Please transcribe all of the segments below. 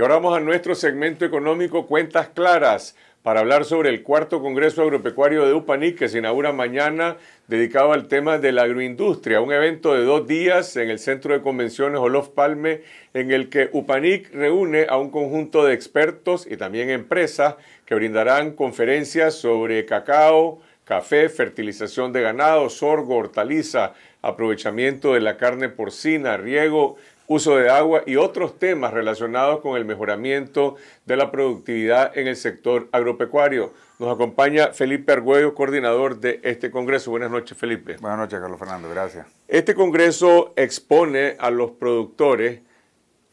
Y ahora vamos a nuestro segmento económico Cuentas Claras para hablar sobre el cuarto Congreso Agropecuario de Upanic que se inaugura mañana dedicado al tema de la agroindustria, un evento de dos días en el Centro de Convenciones Olof Palme en el que Upanic reúne a un conjunto de expertos y también empresas que brindarán conferencias sobre cacao, café, fertilización de ganado, sorgo, hortaliza, aprovechamiento de la carne porcina, riego uso de agua y otros temas relacionados con el mejoramiento de la productividad en el sector agropecuario. Nos acompaña Felipe Argüello, coordinador de este Congreso. Buenas noches, Felipe. Buenas noches, Carlos Fernando. Gracias. Este Congreso expone a los productores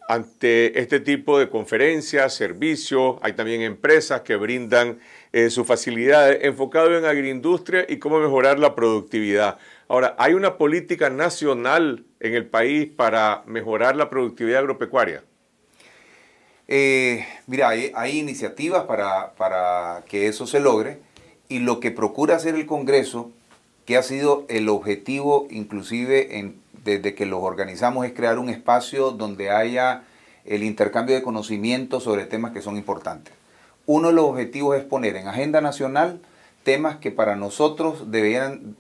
ante este tipo de conferencias, servicios. Hay también empresas que brindan eh, sus facilidades enfocado en agroindustria y cómo mejorar la productividad. Ahora, hay una política nacional en el país para mejorar la productividad agropecuaria? Eh, mira, hay, iniciativas para, que eso se logre y lo que procura hacer el Congreso, que ha sido el objetivo inclusive en, desde que los organizamos, es crear un espacio donde haya el intercambio de conocimientos sobre temas que son importantes. Uno de los objetivos es poner en agenda nacional temas que para nosotros debieran,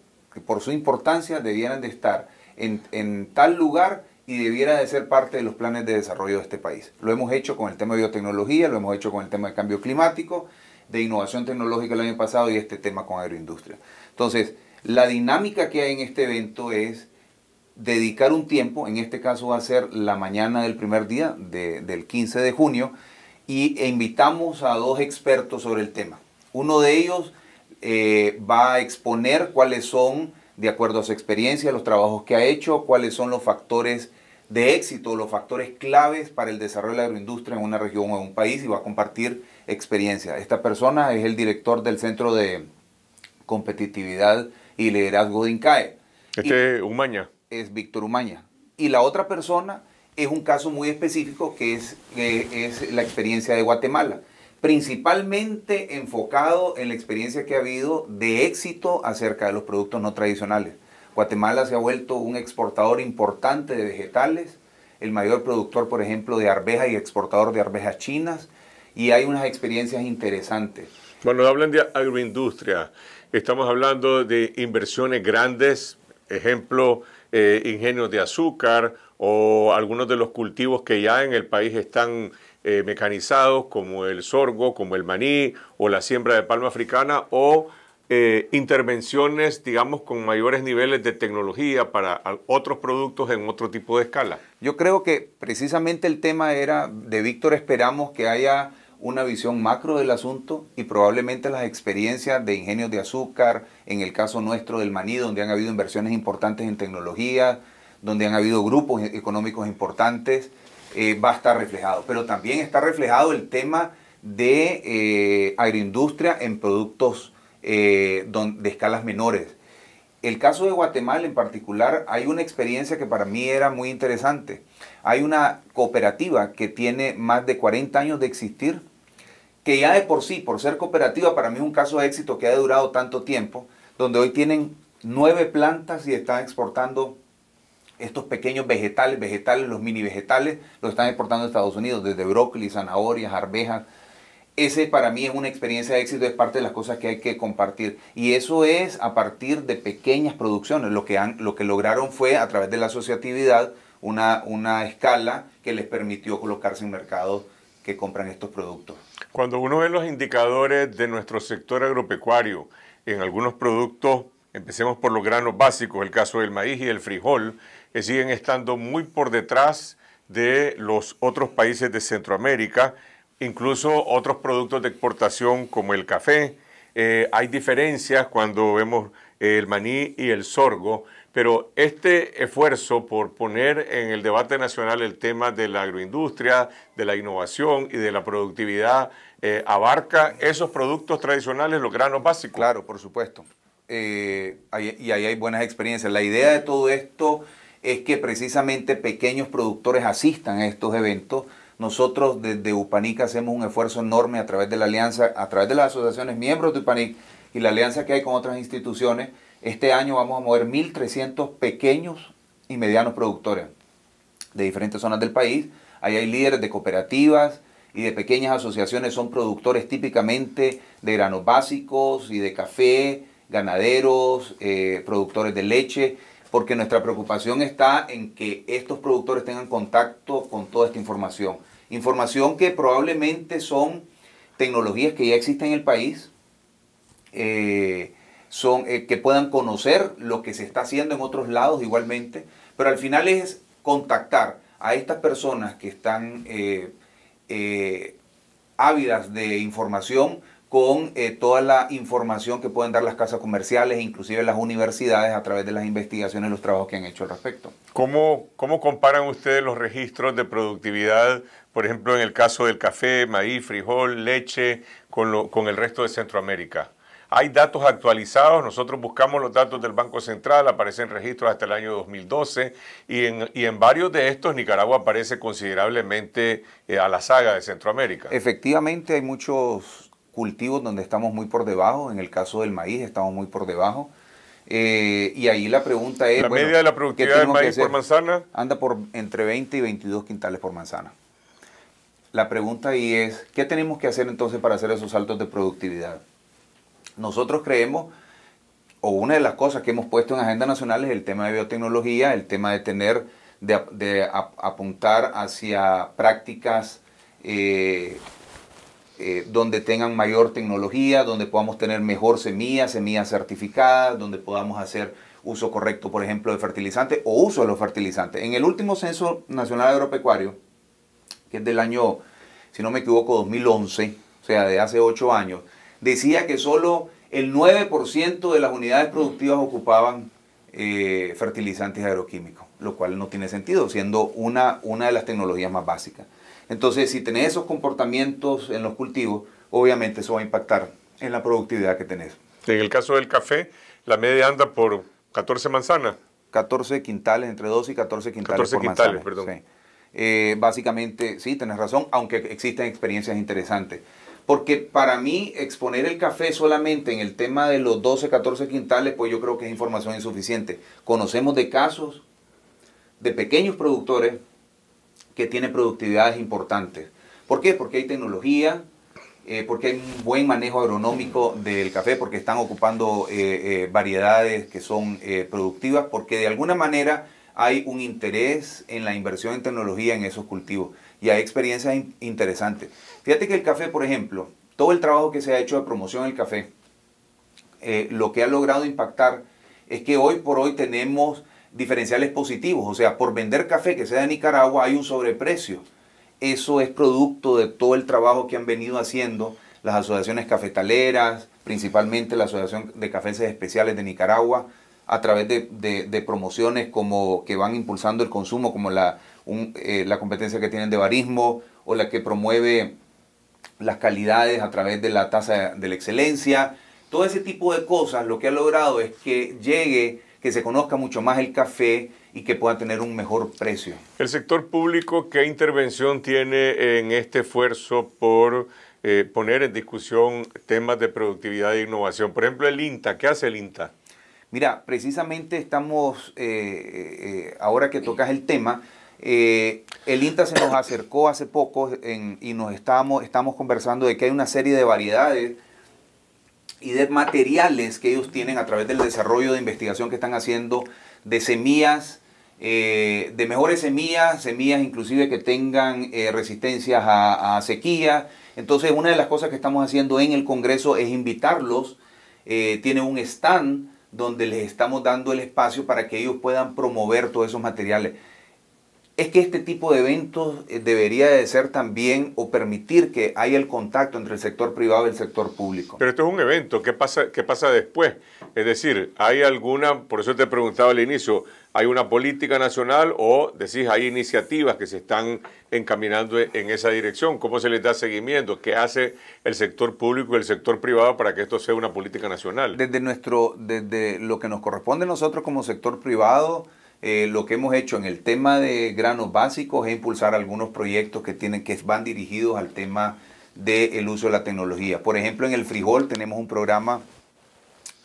por su importancia, debieran de estar en, tal lugar y debiera de ser parte de los planes de desarrollo de este país. Lo hemos hecho con el tema de biotecnología, lo hemos hecho con el tema de cambio climático, de innovación tecnológica el año pasado y este tema con agroindustria. Entonces, la dinámica que hay en este evento es dedicar un tiempo, en este caso va a ser la mañana del primer día, del 15 de junio, y, invitamos a dos expertos sobre el tema. Uno de ellos eh, va a exponer cuáles son de acuerdo a su experiencia, los trabajos que ha hecho, cuáles son los factores de éxito, los factores claves para el desarrollo de la agroindustria en una región o en un país y va a compartir experiencia. Esta persona es el director del Centro de Competitividad y Liderazgo de INCAE. Este es Umaña. Es Víctor Umaña. Y la otra persona es un caso muy específico que es la experiencia de Guatemala principalmente enfocado en la experiencia que ha habido de éxito acerca de los productos no tradicionales. Guatemala se ha vuelto un exportador importante de vegetales, el mayor productor, por ejemplo, de arvejas y exportador de arvejas chinas, y hay unas experiencias interesantes. Bueno, hablan de agroindustria, estamos hablando de inversiones grandes, ejemplo, eh, ingenios de azúcar, o algunos de los cultivos que ya en el país están eh, mecanizados, como el sorgo, como el maní, o la siembra de palma africana, o eh, intervenciones, digamos, con mayores niveles de tecnología para otros productos en otro tipo de escala. Yo creo que precisamente el tema era, de Víctor esperamos que haya una visión macro del asunto y probablemente las experiencias de ingenios de azúcar, en el caso nuestro del maní, donde han habido inversiones importantes en tecnología, donde han habido grupos económicos importantes, eh, va a estar reflejado. Pero también está reflejado el tema de eh, agroindustria en productos eh, de escalas menores. El caso de Guatemala en particular, hay una experiencia que para mí era muy interesante. Hay una cooperativa que tiene más de 40 años de existir, que ya de por sí, por ser cooperativa, para mí es un caso de éxito que ha durado tanto tiempo, donde hoy tienen nueve plantas y están exportando estos pequeños vegetales, vegetales, los mini vegetales, los están exportando a Estados Unidos, desde brócoli, zanahorias, arvejas. Ese para mí es una experiencia de éxito, es parte de las cosas que hay que compartir. Y eso es a partir de pequeñas producciones. Lo que, lo que lograron fue a través de la asociatividad una, una escala que les permitió colocarse en mercados que compran estos productos. Cuando uno ve los indicadores de nuestro sector agropecuario en algunos productos, empecemos por los granos básicos, el caso del maíz y el frijol, siguen estando muy por detrás de los otros países de Centroamérica, incluso otros productos de exportación como el café. Eh, hay diferencias cuando vemos eh, el maní y el sorgo, pero este esfuerzo por poner en el debate nacional el tema de la agroindustria, de la innovación y de la productividad eh, abarca esos productos tradicionales, los granos básicos. Claro, por supuesto. y ahí hay buenas experiencias. La idea de todo esto es que precisamente pequeños productores asistan a estos eventos. Nosotros desde UPANIC hacemos un esfuerzo enorme a través de la alianza, a través de las asociaciones miembros de UPANIC y la alianza que hay con otras instituciones. Este año vamos a mover 1.300 pequeños y medianos productores de diferentes zonas del país. Ahí hay líderes de cooperativas, y de pequeñas asociaciones son productores típicamente de granos básicos y de café, ganaderos, eh, productores de leche porque nuestra preocupación está en que estos productores tengan contacto con toda esta información. Información que probablemente son tecnologías que ya existen en el país, eh, son, eh, que puedan conocer lo que se está haciendo en otros lados igualmente, pero al final es contactar a estas personas que están eh, ávidas de información con eh, toda la información que pueden dar las casas comerciales, e inclusive las universidades, a través de las investigaciones y los trabajos que han hecho al respecto. ¿Cómo, ¿Cómo comparan ustedes los registros de productividad, por ejemplo, en el caso del café, maíz, frijol, leche, con, el resto de Centroamérica? Hay datos actualizados, nosotros buscamos los datos del Banco Central, aparecen registros hasta el año 2012 y en, varios de estos Nicaragua aparece considerablemente eh, a la saga de Centroamérica. Efectivamente hay muchos cultivos donde estamos muy por debajo, en el caso del maíz estamos muy por debajo. Eh, y ahí la pregunta es... La media de la productividad del maíz por manzana. Anda por entre 20 y 22 quintales por manzana. La pregunta ahí es, ¿qué tenemos que hacer entonces para hacer esos saltos de productividad? Nosotros creemos, o una de las cosas que hemos puesto en Agenda Nacional es el tema de biotecnología, el tema de tener, de, apuntar hacia prácticas eh, eh, donde tengan mayor tecnología, donde podamos tener mejor semilla, semilla certificada, donde podamos hacer uso correcto, por ejemplo, de fertilizantes o uso de los fertilizantes. En el último Censo Nacional Agropecuario, que es del año, si no me equivoco, 2011, o sea, de hace ocho años, decía que solo el 9% de las unidades productivas ocupaban eh, fertilizantes agroquímicos, lo cual no tiene sentido, siendo una de las tecnologías más básicas. Entonces, si tenés esos comportamientos en los cultivos, obviamente eso va a impactar en la productividad que tenés. En el caso del café, la media anda por 14 manzanas. 14 quintales, entre 12 y 14 quintales por quintales, manzana. Perdón. Eh, básicamente, sí, tenés razón, aunque existen experiencias interesantes. Porque para mí, exponer el café solamente en el tema de los 12, 14 quintales, pues yo creo que es información insuficiente. Conocemos de casos de pequeños productores que tiene productividades importantes. ¿Por qué? Porque hay tecnología, eh, porque hay un buen manejo agronómico del café, porque están ocupando eh, eh, variedades que son productivas, porque de alguna manera hay un interés en la inversión en tecnología en esos cultivos y hay experiencias interesantes. Fíjate que el café, por ejemplo, todo el trabajo que se ha hecho de promoción del café, lo que ha logrado impactar es que hoy por hoy tenemos diferenciales positivos. O sea, por vender café que sea de Nicaragua hay un sobreprecio. Eso es producto de todo el trabajo que han venido haciendo las asociaciones cafetaleras, principalmente la Asociación de Cafés Especiales de Nicaragua, a través de, promociones como que van impulsando el consumo, como la, eh, la competencia que tienen de barismo o la que promueve las calidades a través de la tasa de la excelencia. Todo ese tipo de cosas lo que ha logrado es que llegue que se conozca mucho más el café y que pueda tener un mejor precio. El sector público, ¿qué intervención tiene en este esfuerzo por eh, poner en discusión temas de productividad e innovación? Por ejemplo, el INTA, ¿qué hace el INTA? Mira, precisamente estamos, eh, eh, ahora que tocas el tema, el INTA se nos acercó hace poco y nos estábamos, estamos conversando de que hay una serie de variedades y de materiales que ellos tienen a través del desarrollo de investigación que están haciendo de semillas, eh, de mejores semillas, semillas inclusive que tengan resistencia eh, resistencias a, sequía. Entonces una de las cosas que estamos haciendo en el Congreso es invitarlos, Tienen eh, tiene un stand donde les estamos dando el espacio para que ellos puedan promover todos esos materiales es que este tipo de eventos eh, debería de ser también o permitir que haya el contacto entre el sector privado y el sector público. Pero esto es un evento, ¿qué pasa, qué pasa después? Es decir, ¿hay alguna, por eso te preguntaba al inicio, ¿hay una política nacional o decís hay iniciativas que se están encaminando e, en esa dirección? ¿Cómo se les da seguimiento? ¿Qué hace el sector público y el sector privado para que esto sea una política nacional? Desde, nuestro, desde lo que nos corresponde a nosotros como sector privado, eh, lo que hemos hecho en el tema de granos básicos es impulsar algunos proyectos que, tienen, que van dirigidos al tema del uso de la tecnología. Por ejemplo, en el frijol tenemos un programa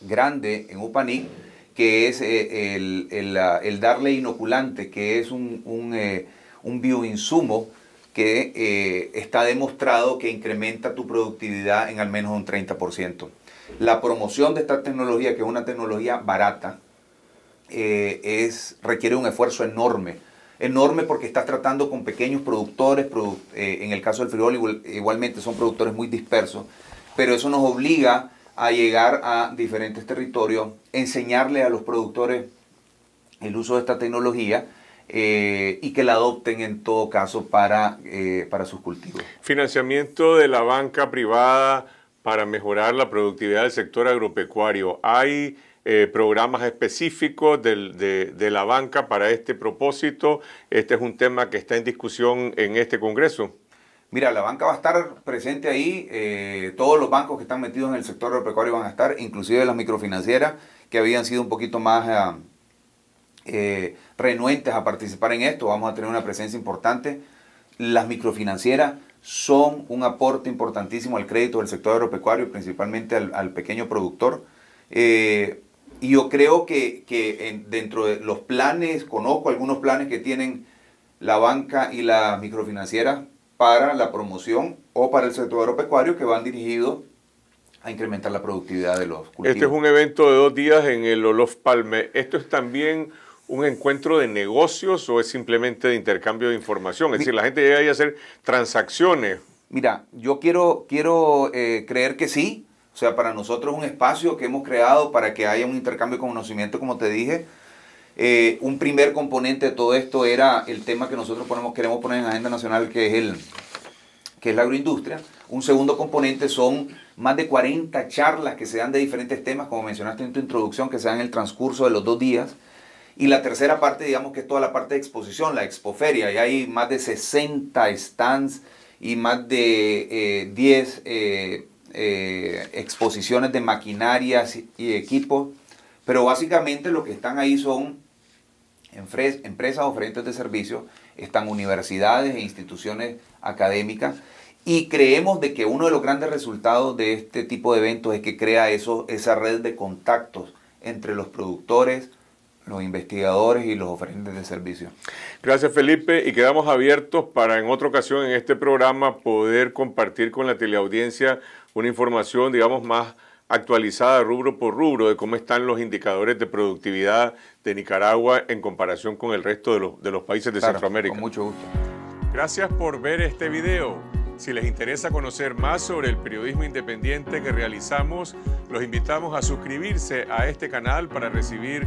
grande en Upanic que es eh, el, darle inoculante, que es un, un, eh, bioinsumo que está demostrado que incrementa tu productividad en al menos un 30%. La promoción de esta tecnología, que es una tecnología barata, eh, es, requiere un esfuerzo enorme. Enorme porque estás tratando con pequeños productores, eh, en el caso del frijol igualmente son productores muy dispersos, pero eso nos obliga a llegar a diferentes territorios, enseñarle a los productores el uso de esta tecnología eh, y que la adopten en todo caso para, para sus cultivos. Financiamiento de la banca privada para mejorar la productividad del sector agropecuario. ¿Hay eh, programas específicos de, la banca para este propósito. Este es un tema que está en discusión en este Congreso. Mira, la banca va a estar presente ahí, eh, todos los bancos que están metidos en el sector agropecuario van a estar, inclusive las microfinancieras que habían sido un poquito más ah, eh, renuentes a participar en esto, vamos a tener una presencia importante. Las microfinancieras son un aporte importantísimo al crédito del sector agropecuario, principalmente al, pequeño productor. Y yo creo que, dentro de los planes, conozco algunos planes que tienen la banca y la microfinanciera para la promoción o para el sector agropecuario que van dirigidos a incrementar la productividad de los cultivos. Este es un evento de dos días en el Olof Palme. ¿Esto es también un encuentro de negocios o es simplemente de intercambio de información? Es decir, la gente llega ahí a hacer transacciones. Mira, yo quiero, quiero eh, creer que sí, o sea, para nosotros es un espacio que hemos creado para que haya un intercambio de conocimiento, como te dije. Eh, un primer componente de todo esto era el tema que nosotros ponemos, queremos poner en la agenda nacional, que es, el, que es la agroindustria. Un segundo componente son más de 40 charlas que se dan de diferentes temas, como mencionaste en tu introducción, que se dan en el transcurso de los dos días. Y la tercera parte, digamos que es toda la parte de exposición, la expoferia. Y hay más de 60 stands y más de 10 eh, eh, exposiciones de maquinarias y equipos, pero básicamente lo que están ahí son empresas oferentes de servicios, están universidades e instituciones académicas y creemos de que uno de los grandes resultados de este tipo de eventos es que crea esa red de contactos entre los productores, los investigadores y los oferentes de servicio Gracias Felipe y quedamos abiertos para en otra ocasión en este programa poder compartir con la teleaudiencia una información, digamos, más actualizada rubro por rubro de cómo están los indicadores de productividad de Nicaragua en comparación con el resto de los, países de Centroamérica. Con mucho gusto. Gracias por ver este video. Si les interesa conocer más sobre el periodismo independiente que realizamos, los invitamos a suscribirse a este canal para recibir